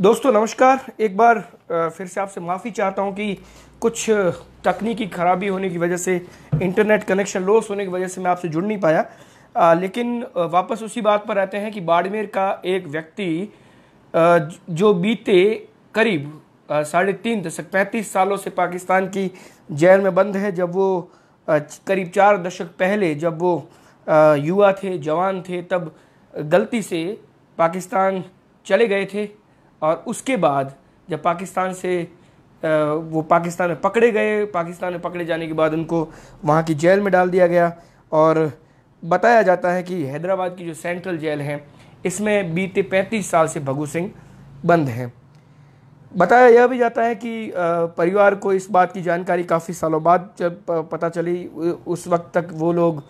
दोस्तों नमस्कार एक बार फिर से आपसे माफ़ी चाहता हूँ कि कुछ तकनीकी खराबी होने की वजह से इंटरनेट कनेक्शन लॉस होने की वजह से मैं आपसे जुड़ नहीं पाया आ, लेकिन वापस उसी बात पर आते हैं कि बाड़मेर का एक व्यक्ति जो बीते करीब साढ़े तीन दशक पैंतीस सालों से पाकिस्तान की जेल में बंद है जब वो करीब चार दशक पहले जब वो युवा थे जवान थे तब गलती से पाकिस्तान चले गए थे और उसके बाद जब पाकिस्तान से वो पाकिस्तान में पकड़े गए पाकिस्तान में पकड़े जाने के बाद उनको वहाँ की जेल में डाल दिया गया और बताया जाता है कि हैदराबाद की जो सेंट्रल जेल है इसमें बीते 35 साल से भगू सिंह बंद हैं बताया यह भी जाता है कि परिवार को इस बात की जानकारी काफ़ी सालों बाद जब पता चली उस वक्त तक वो लोग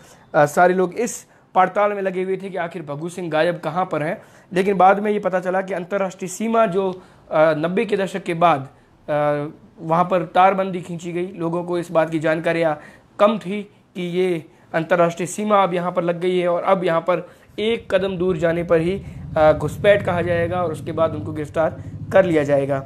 सारे लोग इस पड़ताल में लगे हुए थे कि आखिर भगू सिंह गायब कहाँ पर हैं लेकिन बाद में ये पता चला कि अंतर्राष्ट्रीय सीमा जो नब्बे के दशक के बाद वहाँ पर तारबंदी खींची गई लोगों को इस बात की जानकारियाँ कम थी कि ये अंतर्राष्ट्रीय सीमा अब यहाँ पर लग गई है और अब यहाँ पर एक कदम दूर जाने पर ही घुसपैठ कहा जाएगा और उसके बाद उनको गिरफ्तार कर लिया जाएगा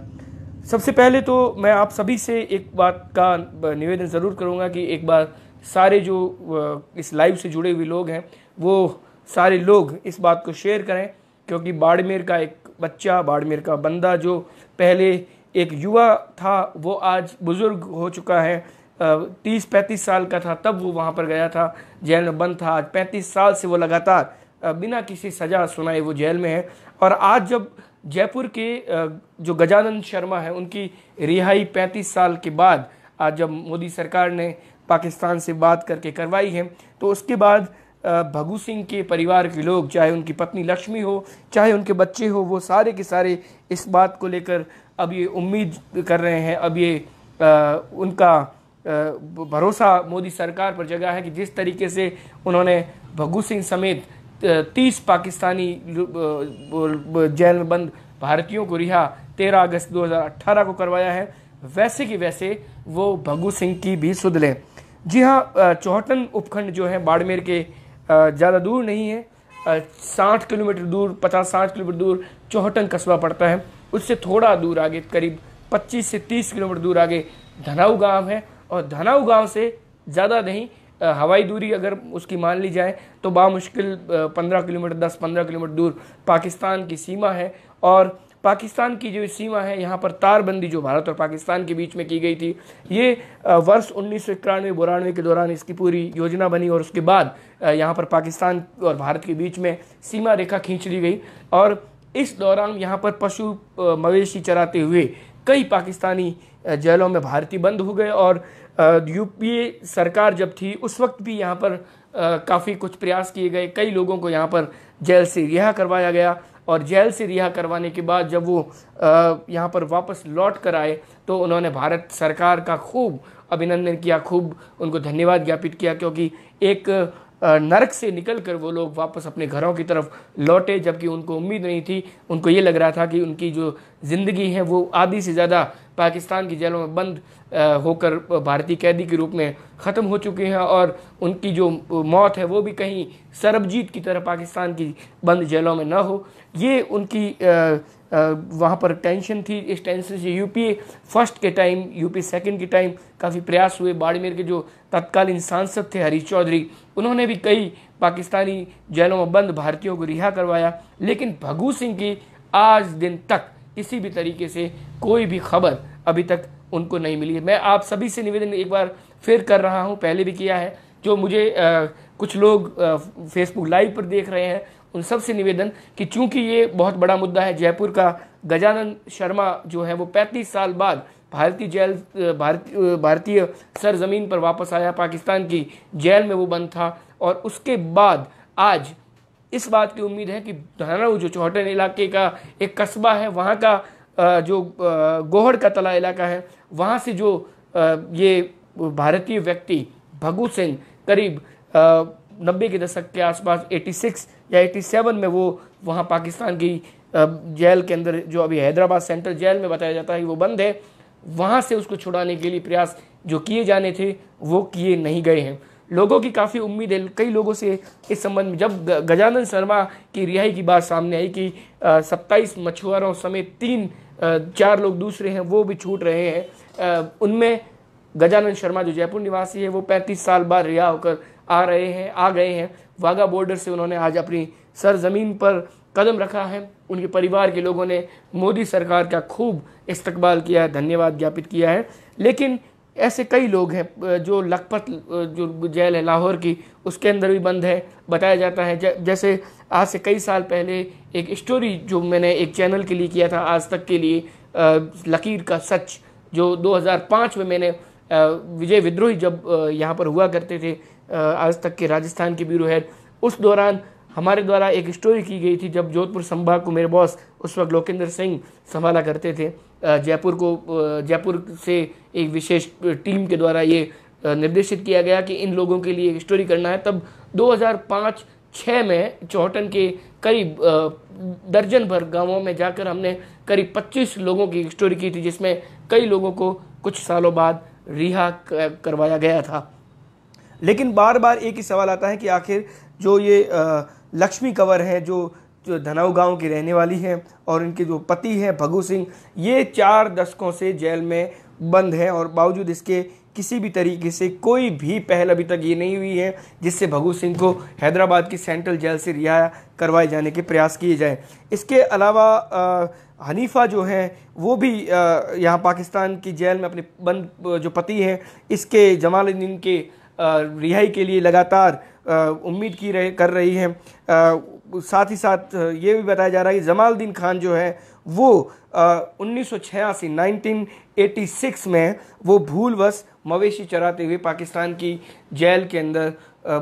सबसे पहले तो मैं आप सभी से एक बात का निवेदन ज़रूर करूँगा कि एक बार सारे जो इस लाइव से जुड़े हुए लोग हैं वो सारे लोग इस बात को शेयर करें क्योंकि बाड़मेर का एक बच्चा बाड़मेर का बंदा जो पहले एक युवा था वो आज बुज़ुर्ग हो चुका है तीस पैंतीस साल का था तब वो वहाँ पर गया था जेल में बंद था आज पैंतीस साल से वो लगातार बिना किसी सज़ा सुनाए वो जेल में है और आज जब जयपुर के जो गजानंद शर्मा है उनकी रिहाई पैंतीस साल के बाद आज जब मोदी सरकार ने पाकिस्तान से बात करके करवाई है तो उसके बाद भगू सिंह के परिवार के लोग चाहे उनकी पत्नी लक्ष्मी हो चाहे उनके बच्चे हो वो सारे के सारे इस बात को लेकर अब ये उम्मीद कर रहे हैं अब ये आ, उनका भरोसा मोदी सरकार पर जगा है कि जिस तरीके से उन्होंने भगू सिंह समेत तीस पाकिस्तानी जेल में बंद भारतीयों को रिहा तेरह अगस्त 2018 को करवाया है वैसे कि वैसे वो भगू सिंह की भी सुध लें जी हाँ चौहटन उपखंड जो है बाड़मेर के ज़्यादा दूर नहीं है साठ किलोमीटर दूर पचास साठ किलोमीटर दूर चौहटन कस्बा पड़ता है उससे थोड़ा दूर आगे करीब पच्चीस से तीस किलोमीटर दूर आगे धनाऊ गाँव है और धनाऊ गाँव से ज़्यादा नहीं हवाई दूरी अगर उसकी मान ली जाए तो बामुश्किल पंद्रह किलोमीटर दस पंद्रह किलोमीटर दूर पाकिस्तान की सीमा है और पाकिस्तान की जो सीमा है यहाँ पर तारबंदी जो भारत और पाकिस्तान के बीच में की गई थी ये वर्ष उन्नीस सौ इक्यानवे बुरानवे के दौरान इसकी पूरी योजना बनी और उसके बाद यहाँ पर पाकिस्तान और भारत के बीच में सीमा रेखा खींच ली गई और इस दौरान यहाँ पर पशु मवेशी चराते हुए कई पाकिस्तानी जेलों में भारतीय बंद हो गए और यूपीए सरकार जब थी उस वक्त भी यहाँ पर काफ़ी कुछ प्रयास किए गए कई लोगों को यहाँ पर जेल से रिहा करवाया गया और जेल से रिहा करवाने के बाद जब वो यहाँ पर वापस लौट कर आए तो उन्होंने भारत सरकार का खूब अभिनंदन किया खूब उनको धन्यवाद ज्ञापित किया क्योंकि एक नरक से निकल कर वो लोग वापस अपने घरों की तरफ लौटे जबकि उनको उम्मीद नहीं थी उनको ये लग रहा था कि उनकी जो ज़िंदगी है वो आधी से ज़्यादा पाकिस्तान की जेलों में बंद होकर भारतीय कैदी के रूप में ख़त्म हो चुके हैं और उनकी जो मौत है वो भी कहीं सरबजीत की तरह पाकिस्तान की बंद जेलों में ना हो ये उनकी वहाँ पर टेंशन थी इस टेंशन से यूपी फर्स्ट के टाइम यूपी सेकंड के टाइम काफ़ी प्रयास हुए बाड़मेर के जो तत्कालीन सांसद थे हरीश चौधरी उन्होंने भी कई पाकिस्तानी जेलों में बंद भारतीयों को रिहा करवाया लेकिन भगू सिंह की आज दिन तक किसी भी तरीके से कोई भी खबर अभी तक उनको नहीं मिली मैं आप सभी से निवेदन एक बार फिर कर रहा हूँ पहले भी किया है जो मुझे आ, कुछ लोग फेसबुक लाइव पर देख रहे हैं उन सब से निवेदन कि चूंकि ये बहुत बड़ा मुद्दा है जयपुर का गजानन शर्मा जो है वो 35 साल बाद भारतीय जेल भारतीय भारतीय सरजमीन पर वापस आया पाकिस्तान की जेल में वो बंद था और उसके बाद आज इस बात की उम्मीद है कि धनरू जो चौहटन इलाके का एक कस्बा है वहाँ का जो गोहड़ का तला इलाका है वहाँ से जो ये भारतीय व्यक्ति भगू सिंह करीब नब्बे के दशक के आसपास 86 या 87 में वो वहाँ पाकिस्तान की जेल के अंदर जो अभी हैदराबाद सेंट्रल जेल में बताया जाता है वो बंद है वहाँ से उसको छुड़ाने के लिए प्रयास जो किए जाने थे वो किए नहीं गए हैं लोगों की काफ़ी उम्मीद है कई लोगों से इस संबंध में जब गजानन शर्मा की रिहाई की बात सामने आई कि सत्ताईस मछुआरों समेत तीन चार लोग दूसरे हैं वो भी छूट रहे हैं उनमें गजानन शर्मा जो जयपुर निवासी है वो पैंतीस साल बाद रिहा होकर आ रहे हैं आ गए हैं वाघा बॉर्डर से उन्होंने आज अपनी सरजमीन पर कदम रखा है उनके परिवार के लोगों ने मोदी सरकार का खूब इस्तकबाल किया है धन्यवाद ज्ञापित किया है लेकिन ऐसे कई लोग हैं जो लखपत जो जेल है लाहौर की उसके अंदर भी बंद है बताया जाता है जैसे आज से कई साल पहले एक स्टोरी जो मैंने एक चैनल के लिए किया था आज तक के लिए लकीर का सच जो 2005 में मैंने विजय विद्रोही जब यहाँ पर हुआ करते थे आज तक के राजस्थान के ब्यूरो हेड उस दौरान हमारे द्वारा एक स्टोरी की गई थी जब जोधपुर संभाग को मेरे बॉस उस वक्त लोकेंद्र सिंह संभाला करते थे जयपुर को जयपुर से एक विशेष टीम के द्वारा ये निर्देशित किया गया कि इन लोगों के लिए एक स्टोरी करना है तब 2005 छः में चौहटन के करीब दर्जन भर गांवों में जाकर हमने करीब 25 लोगों की स्टोरी की थी जिसमें कई लोगों को कुछ सालों बाद रिहा करवाया गया था लेकिन बार बार एक ही सवाल आता है कि आखिर जो ये लक्ष्मी कंवर है जो जो धनाऊ गांव की रहने वाली है और इनके जो पति हैं भगू सिंह ये चार दशकों से जेल में बंद हैं और बावजूद इसके किसी भी तरीके से कोई भी पहल अभी तक ये नहीं हुई है जिससे भगू सिंह को हैदराबाद की सेंट्रल जेल से रिहा करवाए जाने के प्रयास किए जाएं इसके अलावा आ, हनीफा जो हैं वो भी यहाँ पाकिस्तान की जेल में अपने बंद जो पति हैं इसके जमालुद्दीन के रिहाई के लिए लगातार उम्मीद की रह, कर रही है साथ ही साथ ये भी बताया जा रहा है कि जमालद्दीन खान जो है वो उन्नीस सौ छियासी नाइनटीन एटी सिक्स में वो भूलवश मवेशी चराते हुए पाकिस्तान की जेल के अंदर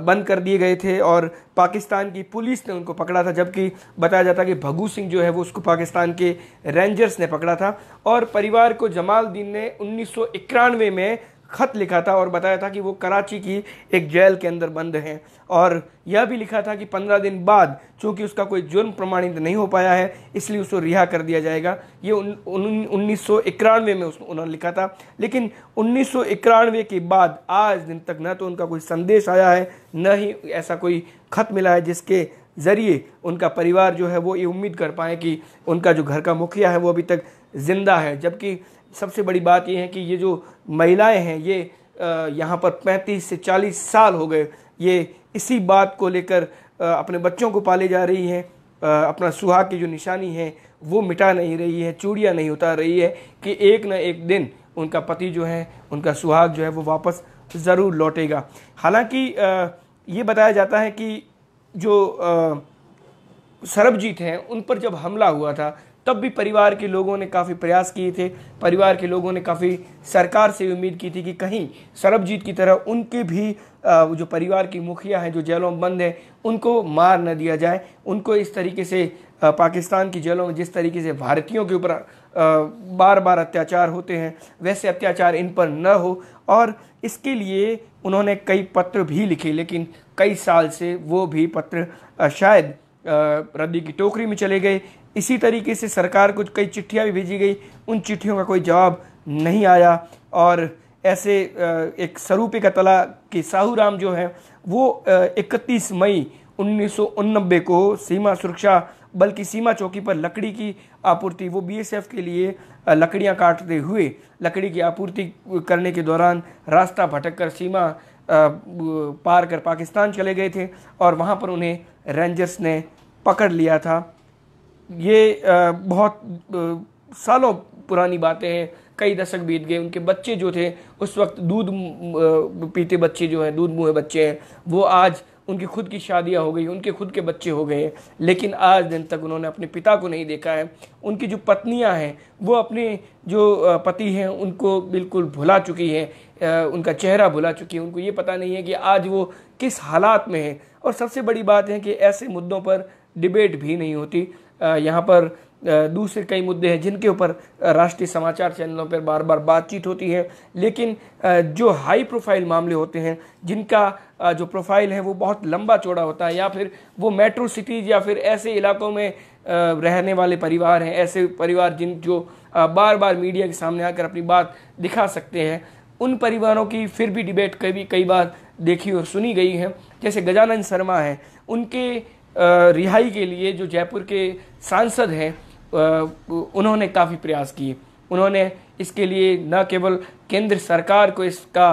बंद कर दिए गए थे और पाकिस्तान की पुलिस ने उनको पकड़ा था जबकि बताया जाता कि भगू सिंह जो है वो उसको पाकिस्तान के रेंजर्स ने पकड़ा था और परिवार को जमालद्दीन ने उन्नीस में ख़त लिखा था और बताया था कि वो कराची की एक जेल के अंदर बंद हैं और यह भी लिखा था कि पंद्रह दिन बाद चूँकि उसका कोई जुर्म प्रमाणित नहीं हो पाया है इसलिए उसको रिहा कर दिया जाएगा ये उन्नीस सौ इक्यानवे में उस उन्होंने लिखा था लेकिन उन्नीस सौ इक्यानवे के बाद आज दिन तक न तो उनका कोई संदेश आया है न ही ऐसा कोई ख़त मिला है जिसके ज़रिए उनका परिवार जो है वो ये उम्मीद कर पाए कि उनका जो घर का मुखिया है वो अभी तक ज़िंदा है जबकि सबसे बड़ी बात यह है कि ये जो महिलाएं हैं ये यहाँ पर 35 से 40 साल हो गए ये इसी बात को लेकर अपने बच्चों को पाले जा रही हैं अपना सुहाग की जो निशानी है वो मिटा नहीं रही है चूड़ियाँ नहीं उतार रही है कि एक ना एक दिन उनका पति जो है उनका सुहाग जो है वो वापस ज़रूर लौटेगा हालांकि ये बताया जाता है कि जो सरबजीत हैं उन पर जब हमला हुआ था तब भी परिवार के लोगों ने काफ़ी प्रयास किए थे परिवार के लोगों ने काफ़ी सरकार से उम्मीद की थी कि कहीं सरबजीत की तरह उनके भी जो परिवार की मुखिया हैं जो जेलों में बंद हैं उनको मार न दिया जाए उनको इस तरीके से पाकिस्तान की जेलों में जिस तरीके से भारतीयों के ऊपर बार बार अत्याचार होते हैं वैसे अत्याचार इन पर न हो और इसके लिए उन्होंने कई पत्र भी लिखे लेकिन कई साल से वो भी पत्र शायद रद्दी की टोकरी में चले गए इसी तरीके से सरकार को कई चिट्ठियाँ भी भेजी गई उन चिट्ठियों का कोई जवाब नहीं आया और ऐसे एक का तला के साहू राम जो है वो 31 मई उन्नीस को सीमा सुरक्षा बल की सीमा चौकी पर लकड़ी की आपूर्ति वो बीएसएफ के लिए लकड़ियां काटते हुए लकड़ी की आपूर्ति करने के दौरान रास्ता भटक कर सीमा पार कर पाकिस्तान चले गए थे और वहाँ पर उन्हें रेंजर्स ने पकड़ लिया था ये बहुत सालों पुरानी बातें हैं कई दशक बीत गए उनके बच्चे जो थे उस वक्त दूध पीते बच्चे जो हैं दूध मुँह बच्चे हैं वो आज उनकी खुद की शादियां हो गई उनके खुद के बच्चे हो गए हैं लेकिन आज दिन तक उन्होंने अपने पिता को नहीं देखा है उनकी जो पत्नियां हैं वो अपने जो पति हैं उनको बिल्कुल भुला चुकी हैं उनका चेहरा भुला चुकी है उनको ये पता नहीं है कि आज वो किस हालात में है और सबसे बड़ी बात है कि ऐसे मुद्दों पर डिबेट भी नहीं होती यहाँ पर दूसरे कई मुद्दे हैं जिनके ऊपर राष्ट्रीय समाचार चैनलों पर बार बार बातचीत होती है लेकिन जो हाई प्रोफाइल मामले होते हैं जिनका जो प्रोफाइल है वो बहुत लंबा चौड़ा होता है या फिर वो मेट्रो सिटीज़ या फिर ऐसे इलाकों में रहने वाले परिवार हैं ऐसे परिवार जिन जो बार बार मीडिया के सामने आकर अपनी बात दिखा सकते हैं उन परिवारों की फिर भी डिबेट कभी कई बार देखी और सुनी गई है जैसे गजानंद शर्मा है उनके रिहाई के लिए जो जयपुर के सांसद हैं उन्होंने काफ़ी प्रयास किए उन्होंने इसके लिए न केवल केंद्र सरकार को इसका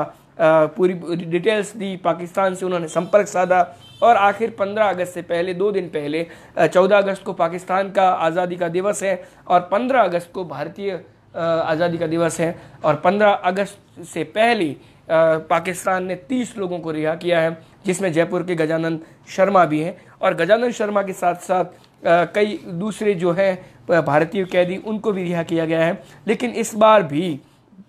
पूरी डिटेल्स दी पाकिस्तान से उन्होंने संपर्क साधा और आखिर 15 अगस्त से पहले दो दिन पहले 14 अगस्त को पाकिस्तान का आज़ादी का दिवस है और 15 अगस्त को भारतीय आज़ादी का दिवस है और 15 अगस्त से पहले पाकिस्तान ने 30 लोगों को रिहा किया है जिसमें जयपुर के गजानंद शर्मा भी हैं और गजानन शर्मा के साथ साथ कई दूसरे जो हैं भारतीय कैदी उनको भी रिहा किया गया है लेकिन इस बार भी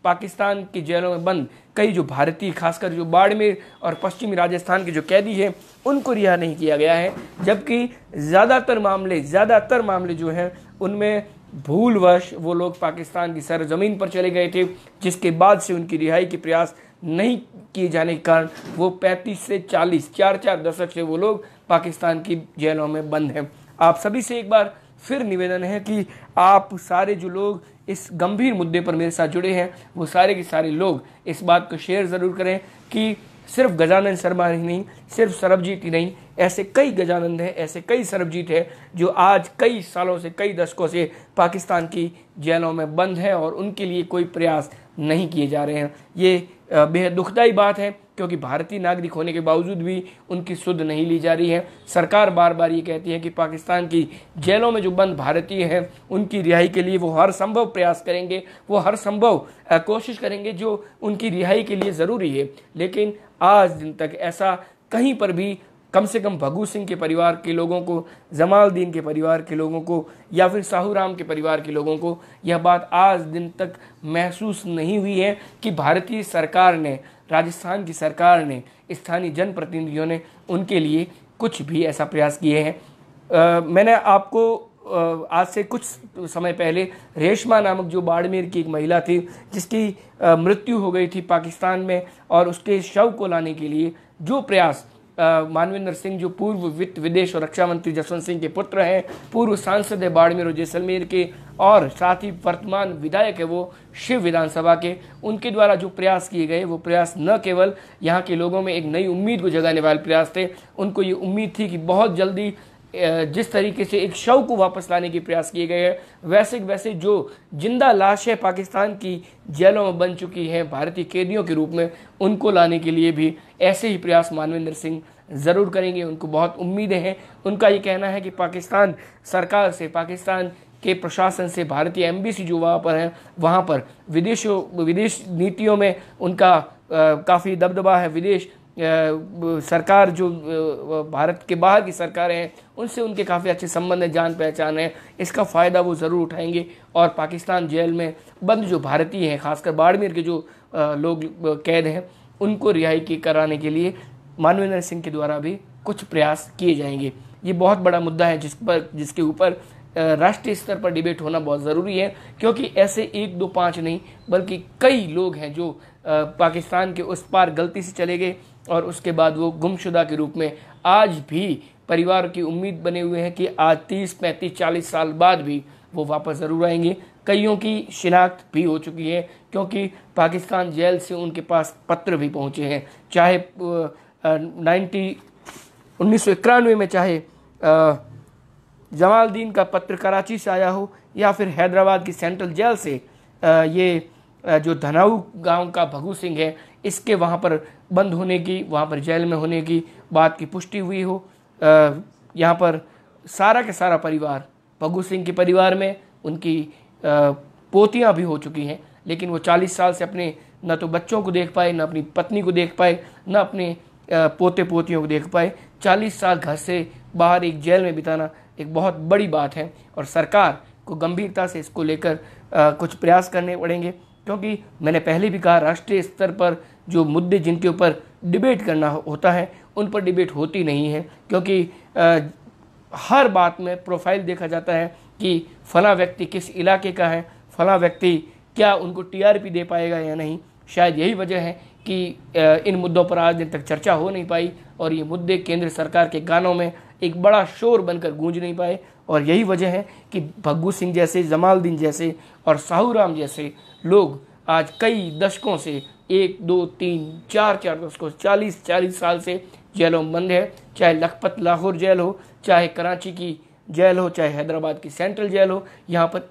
पाकिस्तान की जेलों में बंद कई जो भारतीय खासकर जो बाड़मेर और पश्चिमी राजस्थान के जो कैदी हैं उनको रिहा नहीं किया गया है जबकि ज़्यादातर मामले ज़्यादातर मामले जो हैं उनमें भूलवश वो लोग पाकिस्तान की सरजमीन पर चले गए थे जिसके बाद से उनकी रिहाई के प्रयास नहीं किए जाने के कारण वो 35 से 40 चार चार दशक से वो लोग पाकिस्तान की जेलों में बंद हैं आप सभी से एक बार फिर निवेदन है कि आप सारे जो लोग इस गंभीर मुद्दे पर मेरे साथ जुड़े हैं वो सारे के सारे लोग इस बात को शेयर ज़रूर करें कि सिर्फ गजानंद शर्मा ही नहीं सिर्फ सरबजीत ही नहीं ऐसे कई गजानंद हैं ऐसे कई सरबजीत हैं जो आज कई सालों से कई दशकों से पाकिस्तान की जेलों में बंद हैं और उनके लिए कोई प्रयास नहीं किए जा रहे हैं ये बेहद दुखदाई बात है क्योंकि भारतीय नागरिक होने के बावजूद भी उनकी सुध नहीं ली जा रही है सरकार बार बार ये कहती है कि पाकिस्तान की जेलों में जो बंद भारतीय हैं उनकी रिहाई के लिए वो हर संभव प्रयास करेंगे वो हर संभव कोशिश करेंगे जो उनकी रिहाई के लिए ज़रूरी है लेकिन आज दिन तक ऐसा कहीं पर भी कम से कम भगू सिंह के परिवार के लोगों को जमालद्दीन के परिवार के लोगों को या फिर साहूराम के परिवार के लोगों को यह बात आज दिन तक महसूस नहीं हुई है कि भारतीय सरकार ने राजस्थान की सरकार ने स्थानीय जनप्रतिनिधियों ने उनके लिए कुछ भी ऐसा प्रयास किए हैं मैंने आपको आज से कुछ समय पहले रेशमा नामक जो बाड़मेर की एक महिला थी जिसकी मृत्यु हो गई थी पाकिस्तान में और उसके शव को लाने के लिए जो प्रयास मानवेंद्र सिंह जो पूर्व वित्त विदेश और रक्षा मंत्री जसवंत सिंह के पुत्र हैं पूर्व सांसद है बाड़मेर और जैसलमेर के और साथ ही वर्तमान विधायक है वो शिव विधानसभा के उनके द्वारा जो प्रयास किए गए वो प्रयास न केवल यहाँ के लोगों में एक नई उम्मीद को जगाने वाले प्रयास थे उनको ये उम्मीद थी कि बहुत जल्दी जिस तरीके से एक शव को वापस लाने के प्रयास किए गए हैं वैसे वैसे जो जिंदा लाश है पाकिस्तान की जेलों में बन चुकी हैं भारतीय कैदियों के रूप में उनको लाने के लिए भी ऐसे ही प्रयास मानवेंद्र सिंह ज़रूर करेंगे उनको बहुत उम्मीदें हैं उनका ये कहना है कि पाकिस्तान सरकार से पाकिस्तान के प्रशासन से भारतीय एम्बेसी जो वहाँ पर है वहाँ पर विदेशों विदेश नीतियों में उनका काफ़ी दबदबा है विदेश सरकार जो भारत के बाहर की सरकारें हैं उनसे उनके काफ़ी अच्छे संबंध हैं जान पहचान है इसका फ़ायदा वो ज़रूर उठाएंगे और पाकिस्तान जेल में बंद जो भारतीय हैं खासकर बाड़मेर के जो लोग कैद हैं उनको रिहाई की कराने के लिए मानवेंद्र सिंह के द्वारा भी कुछ प्रयास किए जाएंगे ये बहुत बड़ा मुद्दा है जिस पर जिसके ऊपर राष्ट्रीय स्तर पर डिबेट होना बहुत ज़रूरी है क्योंकि ऐसे एक दो पाँच नहीं बल्कि कई लोग हैं जो पाकिस्तान के उस पार गलती से चले गए और उसके बाद वो गुमशुदा के रूप में आज भी परिवार की उम्मीद बने हुए हैं कि आज तीस पैंतीस चालीस साल बाद भी वो वापस ज़रूर आएंगे कईयों की शिनाख्त भी हो चुकी है क्योंकि पाकिस्तान जेल से उनके पास पत्र भी पहुंचे हैं चाहे नाइन्टी उन्नीस में चाहे जमालद्दीन का पत्र कराची से आया हो या फिर हैदराबाद की सेंट्रल जेल से ये जो धनाऊ गांव का भगू सिंह है इसके वहाँ पर बंद होने की वहाँ पर जेल में होने की बात की पुष्टि हुई हो यहाँ पर सारा के सारा परिवार भगू सिंह के परिवार में उनकी पोतियाँ भी हो चुकी हैं लेकिन वो 40 साल से अपने न तो बच्चों को देख पाए न अपनी पत्नी को देख पाए न अपने पोते पोतियों को देख पाए चालीस साल घर से बाहर एक जेल में बिताना एक बहुत बड़ी बात है और सरकार को गंभीरता से इसको लेकर कुछ प्रयास करने पड़ेंगे क्योंकि मैंने पहले भी कहा राष्ट्रीय स्तर पर जो मुद्दे जिनके ऊपर डिबेट करना होता है उन पर डिबेट होती नहीं है क्योंकि आ, हर बात में प्रोफाइल देखा जाता है कि फ़ला व्यक्ति किस इलाके का है फ़ला व्यक्ति क्या उनको टीआरपी दे पाएगा या नहीं शायद यही वजह है कि इन मुद्दों पर आज दिन तक चर्चा हो नहीं पाई और ये मुद्दे केंद्र सरकार के गानों में एक बड़ा शोर बनकर गूंज नहीं पाए और यही वजह है कि भग्गू सिंह जैसे जमालद्दीन जैसे और साहू जैसे लोग आज कई दशकों से एक दो तीन चार चार दशकों से चालीस चालीस साल से जेलों बंद है चाहे लखपत लाहौर जेल हो चाहे कराची की जेल हो चाहे हैदराबाद की सेंट्रल जेल हो यहाँ पर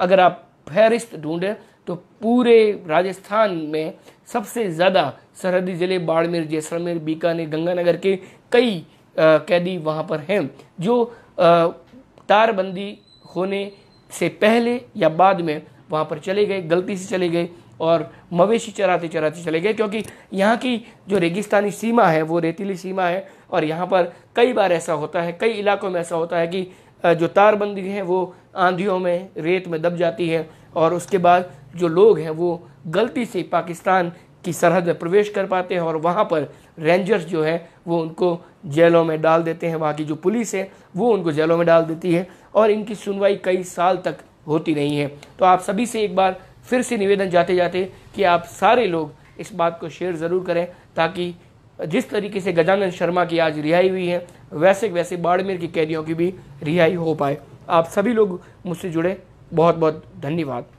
अगर आप फहरिस्त ढूंढें तो पूरे राजस्थान में सबसे ज़्यादा सरहदी ज़िले बाड़मेर जैसलमेर बीकानेर गंगानगर के कई आ, कैदी वहाँ पर हैं जो तारबंदी होने से पहले या बाद में वहाँ पर चले गए गलती से चले गए और मवेशी चराते चराते चले गए क्योंकि यहाँ की जो रेगिस्तानी सीमा है वो रेतीली सीमा है और यहाँ पर कई बार ऐसा होता है कई इलाकों में ऐसा होता है कि जो तारबंदी है वो आंधियों में रेत में दब जाती है और उसके बाद जो लोग हैं वो गलती से पाकिस्तान की सरहद में प्रवेश कर पाते हैं और वहाँ पर रेंजर्स जो है वो उनको जेलों में डाल देते हैं वहाँ की जो पुलिस है वो उनको जेलों में डाल देती है और इनकी सुनवाई कई साल तक होती नहीं है तो आप सभी से एक बार फिर से निवेदन जाते जाते कि आप सारे लोग इस बात को शेयर ज़रूर करें ताकि जिस तरीके से गजानन शर्मा की आज रिहाई हुई है वैसे वैसे बाड़मेर की कैदियों की भी रिहाई हो पाए आप सभी लोग मुझसे जुड़े बहुत बहुत धन्यवाद